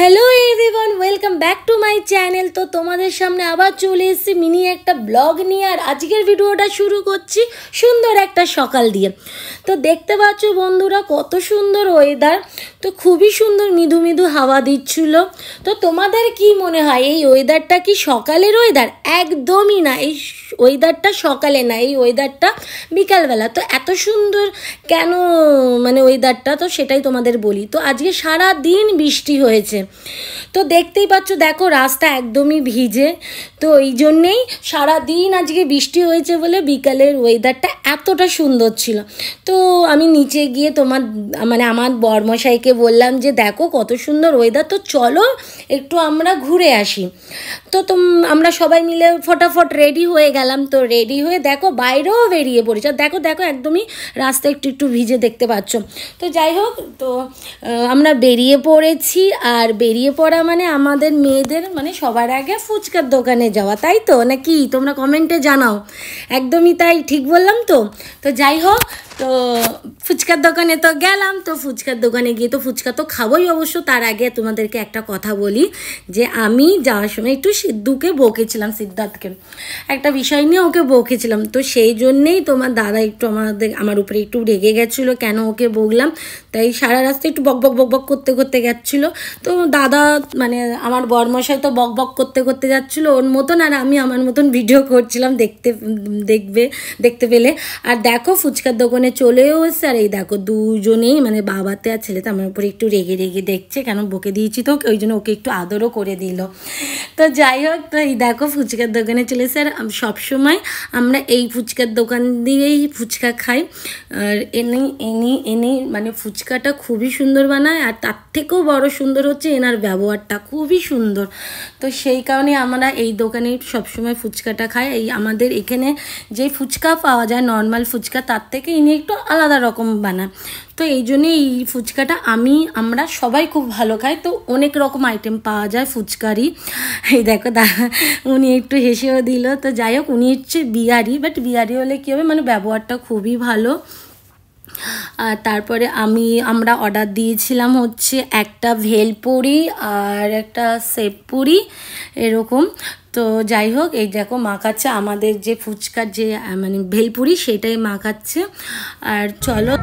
hello everyone welcome back to my channel তো তোমাদের সামনে আবার চলে এসেছি মিনি একটা ব্লগ নিয়ে আর আজকের ভিডিওটা শুরু করছি সুন্দর একটা সকাল দিয়ে তো দেখতে পাচ্ছ বন্ধুরা কত সুন্দর ওয়েদার তো খুবই সুন্দর মৃদু মৃদু হাওয়া দিচ্ছিল তো তোমাদের কি মনে হয় এই ওয়েদারটা কি সকালের ওয়েদার একদমই না এই ওয়েদারটা সকালে না এই ওয়েদারটা বিকালবেলা তো এত সুন্দর কেন মানে ওয়েদারটা তো সেটাই তোমাদের বলি তো আজকে সারা দিন বৃষ্টি হয়েছে তো দেখতেই পাচ্ছ দেখো রাস্তা একদমই ভিজে তো এই জন্যেই সারাদিন আজকে বৃষ্টি হয়েছে বলে বিকালের ওয়েদারটা এতটা সুন্দর ছিল তো আমি নিচে গিয়ে তোমার মানে আমার বর্মশাইকে বললাম যে দেখো কত সুন্দর ওয়েদার তো চলো একটু আমরা ঘুরে আসি তো আমরা সবাই মিলে ফটাফট রেডি হয়ে গেলাম তো রেডি হয়ে দেখো বাইরেও বেরিয়ে পড়েছে দেখো দেখো একদমই রাস্তা একটু একটু ভিজে দেখতে পাচ্ছ তো যাই হোক তো আমরা বেরিয়ে পড়েছি আর বেরিয়ে পড়া মানে আমাদের মেয়েদের মানে সবার আগে ফুচকার দোকানে যাওয়া তাই তো নাকি তোমরা কমেন্টে জানাও একদমই তাই ঠিক বললাম তো তো যাই হোক তো ফুচকার দোকানে তো গেলাম তো ফুচকার দোকানে গিয়ে তো ফুচকা তো খাবোই অবশ্য তার আগে তোমাদেরকে একটা কথা বলি যে আমি যাওয়ার সময় একটু সিদ্ধুকে বকেছিলাম সিদ্ধার্থকে একটা বিষয় নিয়ে ওকে বকেছিলাম তো সেই জন্যেই তোমার দাদা একটু আমাদের আমার উপরে একটু রেগে গেছিলো কেন ওকে বকলাম তাই সারা রাস্তায় একটু বক বক বক বক করতে করতে গেছিলো তো দাদা মানে আমার বর্মশাই তো বক বক করতে করতে যাচ্ছিলো ওর মতন আর আমি আমার মতন ভিডিও করছিলাম দেখতে দেখবে দেখতে পেলে আর দেখো ফুচকার দোকানে মানে চলেও এসছে আর এই দেখো দুজনেই মানে বাবাতে আর ছেলেতে আমার উপরে একটু রেগে রেগে দেখছে কেন বকে দিয়েছি তো ওই জন্য ওকে একটু আদরও করে দিল তো যাই হোক তো এই দেখো ফুচকার দোকানে চলে স্যার সবসময় আমরা এই ফুচকার দোকান দিয়েই ফুচকা খাই আর এনে এনে এনে মানে ফুচকাটা খুবই সুন্দর বানায় আর তার থেকেও বড় সুন্দর হচ্ছে এনার ব্যবহারটা খুবই সুন্দর তো সেই কারণে আমরা এই দোকানে সবসময় ফুচকাটা খাই এই আমাদের এখানে যে ফুচকা পাওয়া যায় নর্মাল ফুচকা তার থেকে ইনি একটু আলাদা রকম বানায় তো এই জন্যে এই ফুচকাটা আমি আমরা সবাই খুব ভালো খাই তো অনেক রকম আইটেম পাওয়া যায় ফুচকারই এই দেখো দা উনি একটু হেসেও দিল তো যাই হোক উনি হচ্ছে বিহারি বাট বিহারি হলে কী হবে মানে ব্যবহারটা খুবই ভালো তারপরে আমি আমরা অর্ডার দিয়েছিলাম হচ্ছে একটা ভেলপুরি আর একটা সেবপুরি এরকম তো যাই হোক এই দেখো মাখাচ্ছে আমাদের যে ফুচকার যে মানে ভেলপুরি সেটাই মাখাচ্ছে আর চলো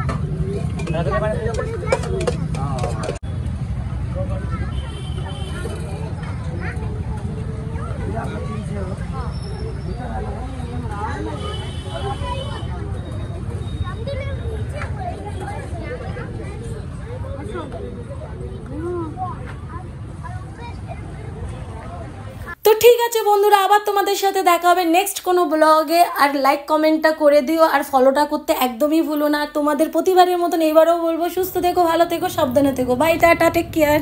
তো ঠিক আছে বন্ধুরা আবার তোমাদের সাথে দেখা হবে নেক্সট কোনো ব্লগে আর লাইক কমেন্টটা করে দিও আর ফলোটা করতে একদমই ভুলো না তোমাদের প্রতিবারের মতন এবারেও বলবো সুস্থ থেকো ভালো থেকো সাবধানে থেকো বাই টাটা টেক কেয়ার